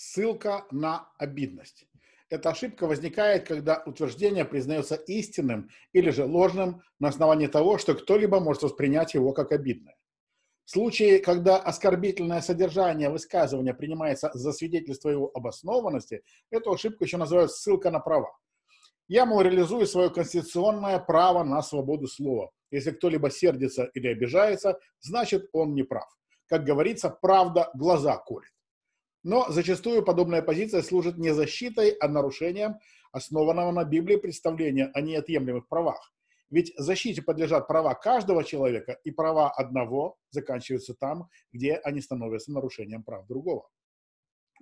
Ссылка на обидность. Эта ошибка возникает, когда утверждение признается истинным или же ложным на основании того, что кто-либо может воспринять его как обидное. В случае, когда оскорбительное содержание высказывания принимается за свидетельство его обоснованности, эту ошибку еще называют ссылка на права. Я, мол, реализую свое конституционное право на свободу слова. Если кто-либо сердится или обижается, значит, он не прав. Как говорится, правда глаза колет. Но зачастую подобная позиция служит не защитой, а нарушением основанного на Библии представления о неотъемлемых правах. Ведь защите подлежат права каждого человека, и права одного заканчиваются там, где они становятся нарушением прав другого.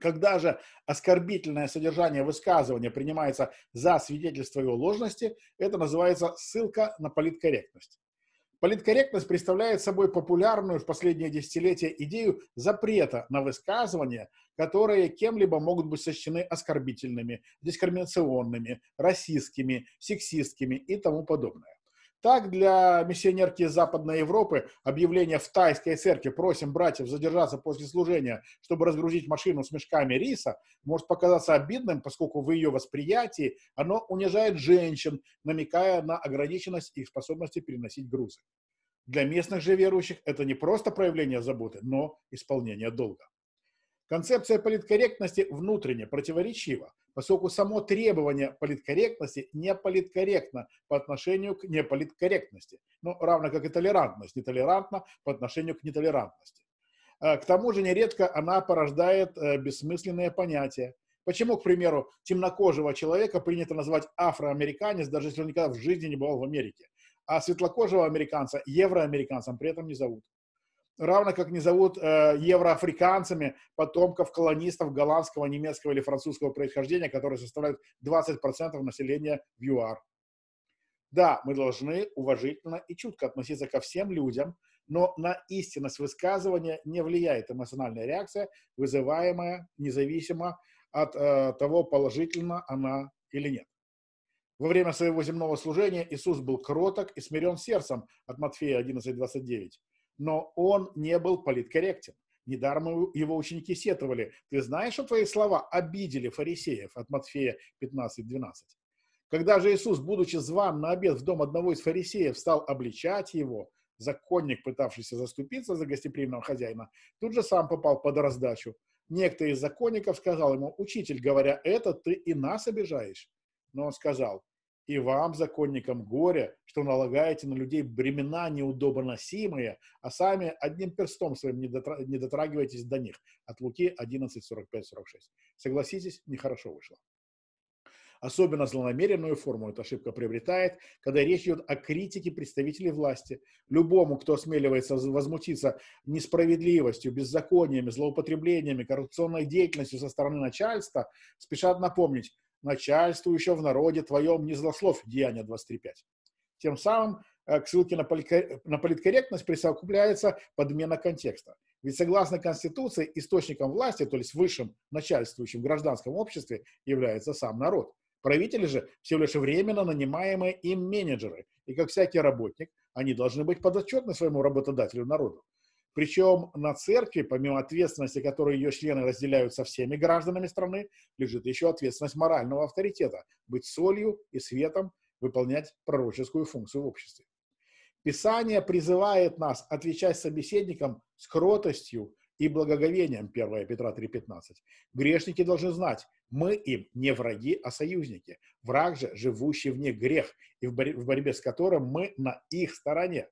Когда же оскорбительное содержание высказывания принимается за свидетельство его ложности, это называется ссылка на политкорректность. Политкорректность представляет собой популярную в последние десятилетия идею запрета на высказывания, которые кем-либо могут быть сочтены оскорбительными, дискриминационными, расистскими, сексистскими и тому подобное. Так для миссионерки из Западной Европы объявление в тайской церкви «Просим братьев задержаться после служения, чтобы разгрузить машину с мешками риса» может показаться обидным, поскольку в ее восприятии оно унижает женщин, намекая на ограниченность их способности переносить грузы. Для местных же верующих это не просто проявление заботы, но исполнение долга. Концепция политкорректности внутренне противоречива, поскольку само требование политкорректности не политкорректно по отношению к неполиткорректности, ну, равно как и толерантность нетолерантна по отношению к нетолерантности. А, к тому же нередко она порождает э, бессмысленные понятия. Почему, к примеру, темнокожего человека принято назвать афроамериканец, даже если он никогда в жизни не бывал в Америке, а светлокожего американца евроамериканцем при этом не зовут? равно как не зовут э, евроафриканцами потомков колонистов голландского, немецкого или французского происхождения, которые составляют 20% населения в ЮАР. Да, мы должны уважительно и чутко относиться ко всем людям, но на истинность высказывания не влияет эмоциональная реакция, вызываемая независимо от э, того, положительно она или нет. Во время своего земного служения Иисус был кроток и смирен сердцем от Матфея 11:29 но он не был политкорректен. Недаром его ученики сетовали. Ты знаешь, что твои слова обидели фарисеев от Матфея 15-12. Когда же Иисус, будучи зван на обед в дом одного из фарисеев, стал обличать его, законник, пытавшийся заступиться за гостеприимного хозяина, тут же сам попал под раздачу. Некто из законников сказал ему, «Учитель, говоря это, ты и нас обижаешь». Но он сказал, и вам, законникам, горе, что налагаете на людей бремена неудобоносимые, а сами одним перстом своим не, дотрагиваетесь до них. От Луки 11:45:46. 45-46. Согласитесь, нехорошо вышло. Особенно злонамеренную форму эта ошибка приобретает, когда речь идет о критике представителей власти. Любому, кто осмеливается возмутиться несправедливостью, беззакониями, злоупотреблениями, коррупционной деятельностью со стороны начальства, спешат напомнить, начальствующего в народе твоем не злословь, Деяние 23.5. Тем самым э, к ссылке на политкорректность присовокупляется подмена контекста. Ведь согласно Конституции, источником власти, то есть высшим начальствующим в гражданском обществе, является сам народ. Правители же всего лишь временно нанимаемые им менеджеры. И как всякий работник, они должны быть подотчетны своему работодателю народу. Причем на церкви, помимо ответственности, которую ее члены разделяют со всеми гражданами страны, лежит еще ответственность морального авторитета – быть солью и светом, выполнять пророческую функцию в обществе. Писание призывает нас отвечать собеседникам с кротостью и благоговением, 1 Петра 3,15. Грешники должны знать, мы им не враги, а союзники. Враг же, живущий вне них грех, и в борьбе с которым мы на их стороне.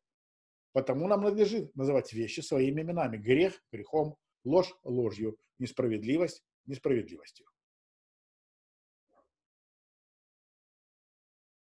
Потому нам надлежит называть вещи своими именами. Грех – грехом, ложь – ложью, несправедливость – несправедливостью.